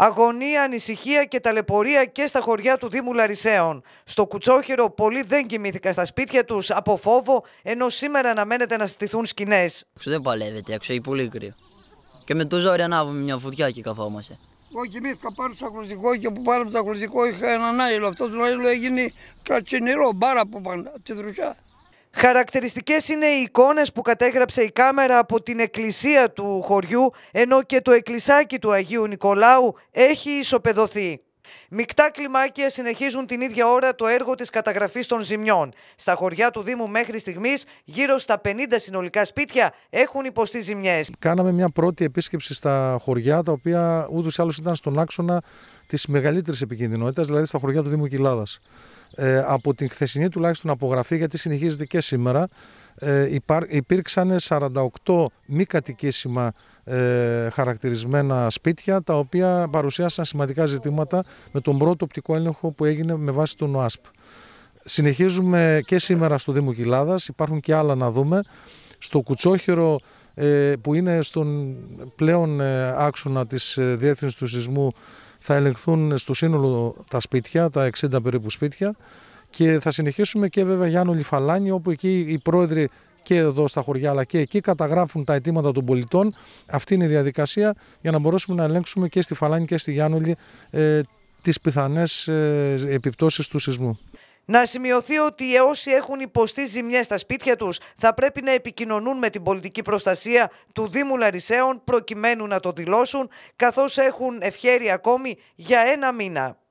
Αγωνία, ανησυχία και ταλαιπωρία και στα χωριά του Δήμου Λαρισαίων. Στο Κουτσόχυρο, πολλοί δεν κοιμήθηκαν στα σπίτια τους από φόβο, ενώ σήμερα αναμένεται να στηθούν σκηνές. Δεν παλεύεται, έξω έχει πολύ κρύο. Και με το ζόρι ανάβουμε μια φωτιά και καθόμαστε. Εγώ κοιμήθηκα πάνω στο αγροτικό και που πάνω στο αγροτικό είχα έναν άιλο. Αυτός το άιλο έγινε κρατσινηρό, μπάρα από πάνω, τη δρουσιά. Χαρακτηριστικές είναι οι εικόνες που κατέγραψε η κάμερα από την εκκλησία του χωριού, ενώ και το εκκλησάκι του Αγίου Νικολάου έχει ισοπεδωθεί. Μικτά κλιμάκια συνεχίζουν την ίδια ώρα το έργο της καταγραφής των ζημιών. Στα χωριά του Δήμου μέχρι στιγμής γύρω στα 50 συνολικά σπίτια έχουν υποστεί ζημιές. Κάναμε μια πρώτη επίσκεψη στα χωριά τα οποία ούτως ή άλλως ήταν στον άξονα της μεγαλύτερης επικίνδυνοτητας, δηλαδή στα χωριά του Δήμου Κοιλάδα. Ε, από την χθεσινή τουλάχιστον απογραφή, γιατί συνεχίζεται και σήμερα, ε, υπήρξαν 48 μη κατοικήσιμα ε, χαρακτηρισμένα σπίτια, τα οποία παρουσιάσαν σημαντικά ζητήματα με τον πρώτο οπτικό έλεγχο που έγινε με βάση τον ΟΑΣΠ. Συνεχίζουμε και σήμερα στο Δήμο Κοιλάδας, υπάρχουν και άλλα να δούμε. Στο Κουτσόχυρο που είναι στον πλέον άξονα της διεύθυνσης του σεισμού θα ελεγχθούν στο σύνολο τα σπίτια, τα 60 περίπου σπίτια και θα συνεχίσουμε και βέβαια Γιάννου Γιάννουλη-Φαλάνη όπου εκεί οι πρόεδροι και εδώ στα χωριά αλλά και εκεί καταγράφουν τα αιτήματα των πολιτών. Αυτή είναι η διαδικασία για να μπορέσουμε να ελέγξουμε και στη Φαλάνη και στη Γιάννουλη ε, τις πιθανές ε, επιπτώσεις του σεισμού. Να σημειωθεί ότι όσοι έχουν υποστεί ζημιές στα σπίτια τους θα πρέπει να επικοινωνούν με την πολιτική προστασία του Δήμου Λαρισαίων προκειμένου να το δηλώσουν καθώς έχουν ευχέρεια ακόμη για ένα μήνα.